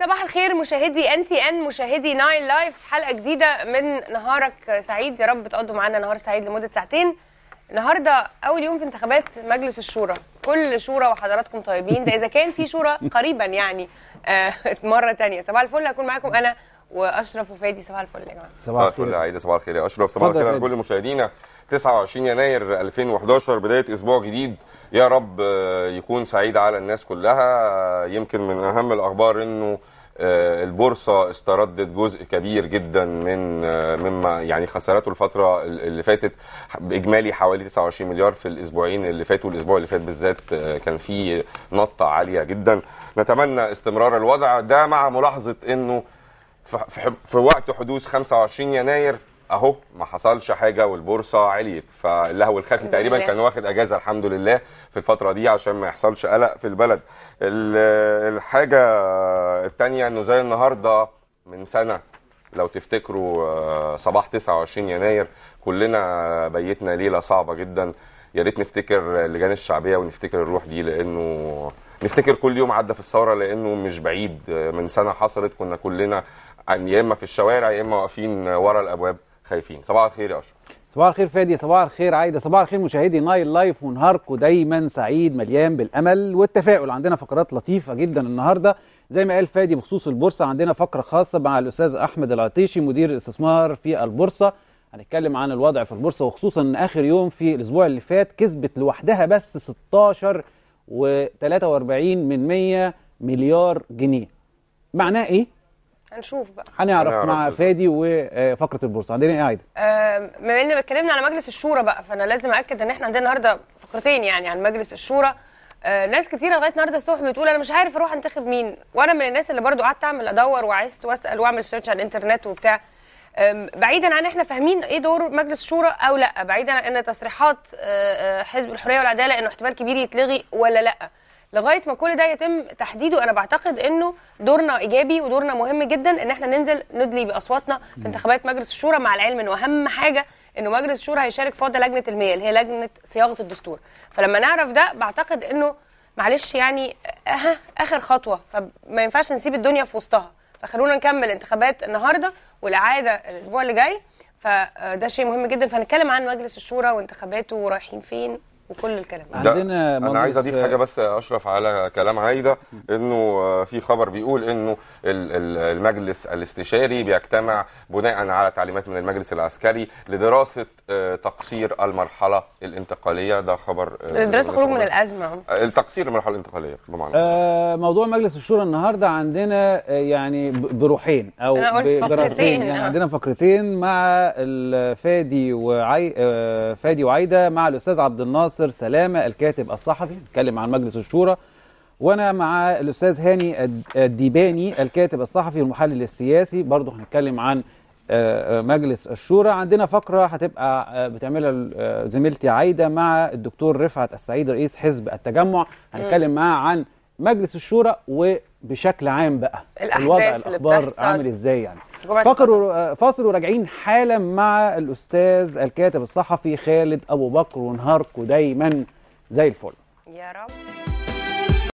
صباح الخير مشاهدي ان تي ان مشاهدي ناين لايف حلقه جديده من نهارك سعيد يا رب تقضوا معانا نهار سعيد لمده ساعتين النهارده اول يوم في انتخابات مجلس الشورى كل شورى وحضراتكم طيبين ده اذا كان في شورى قريبا يعني آه مره ثانيه صباح الفل هكون معاكم انا واشرف وفادي صباح الفل يا جماعه صباح الفل يا عايده صباح الخير يا اشرف صباح الخير لكل مشاهدينا 29 يناير 2011 بدايه اسبوع جديد يا رب آه، يكون سعيد على الناس كلها يمكن من اهم الاخبار انه آه، البورصه استردت جزء كبير جدا من آه، مما يعني خسارته الفتره اللي فاتت باجمالي حوالي 29 مليار في الاسبوعين اللي فاتوا الاسبوع اللي فات بالذات كان في نطه عاليه جدا نتمنى استمرار الوضع ده مع ملاحظه انه في وقت حدوث 25 يناير اهو ما حصلش حاجه والبورصه عليت فاللهو الخفي تقريبا كان واخد اجازه الحمد لله في الفتره دي عشان ما يحصلش قلق في البلد الحاجه الثانيه انه زي النهارده من سنه لو تفتكروا آه، صباح 29 يناير كلنا بيتنا ليله صعبه جدا يا ريت نفتكر اللجان الشعبيه ونفتكر الروح دي لانه نفتكر كل يوم عدى في الثوره لانه مش بعيد من سنه حصلت كنا كلنا يا اما في الشوارع يا اما واقفين ورا الابواب خايفين صباح الخير يا اشرف صباح الخير فادي صباح الخير عايده صباح الخير مشاهدي نايل لايف ونهاركم دايما سعيد مليان بالامل والتفاؤل عندنا فقرات لطيفه جدا النهارده زي ما قال فادي بخصوص البورصه عندنا فقره خاصه مع الاستاذ احمد العطيشي مدير الاستثمار في البورصه هنتكلم عن الوضع في البورصه وخصوصا ان اخر يوم في الاسبوع اللي فات كسبت لوحدها بس 16 و43 من 100 مليار جنيه معناه ايه هنشوف بقى هنعرف مع فادي وفقره البورصه عندنا ايه عايده آه، بما ان اتكلمنا على مجلس الشورى بقى فانا لازم اكد ان احنا عندنا النهارده فقرتين يعني عن مجلس الشورى آه ناس كتيره لغايه النهارده الصبح بتقول انا مش عارف اروح انتخب مين وانا من الناس اللي برضو قعدت اعمل ادور وعايز واسال واعمل سيرش على الانترنت وبتاع بعيدا عن احنا فاهمين ايه دور مجلس الشورى او لا بعيدا عن ان تصريحات أه، أه، حزب الحريه والعداله انه احتمال كبير يتلغي ولا لا لغايه ما كل ده يتم تحديده انا بعتقد انه دورنا ايجابي ودورنا مهم جدا ان احنا ننزل ندلي باصواتنا في انتخابات مجلس الشورى مع العلم انه اهم حاجه انه مجلس الشورى هيشارك في وضع لجنه المياه اللي هي لجنه صياغه الدستور فلما نعرف ده بعتقد انه معلش يعني اها اخر خطوه فما ينفعش نسيب الدنيا في وسطها فخلونا نكمل انتخابات النهارده والعاده الاسبوع اللي جاي فده شيء مهم جدا فهنتكلم عن مجلس الشورى وانتخاباته ورايحين فين وكل الكلام ده عندنا انا عايز اضيف حاجه بس اشرف على كلام عايده انه في خبر بيقول انه المجلس الاستشاري بيجتمع بناء على تعليمات من المجلس العسكري لدراسه آه، تقصير المرحله الانتقاليه ده خبر آه، دراسه الخروج من الازمه التقصير المرحله الانتقاليه بمعنى آه موضوع مجلس الشورى النهارده عندنا آه، يعني بروحين او بدراستين يعني عندنا فقرتين مع فادي وعي فادي وعايده مع الاستاذ عبد الناصر ناصر سلامه الكاتب الصحفي نتكلم عن مجلس الشورى وانا مع الاستاذ هاني الديباني الكاتب الصحفي والمحلل السياسي برضه هنتكلم عن آه، آه، مجلس الشورى عندنا فقره هتبقى آه، بتعملها زميلتي عايده مع الدكتور رفعت السعيد رئيس حزب التجمع هنتكلم معاه عن مجلس الشورى وبشكل عام بقى الأحداث الوضع الاخبار عامل ازاي يعني آه، فاصل وراجعين حالا مع الاستاذ الكاتب الصحفي خالد ابو بكر ونهاركم دايما زي الفل يا رب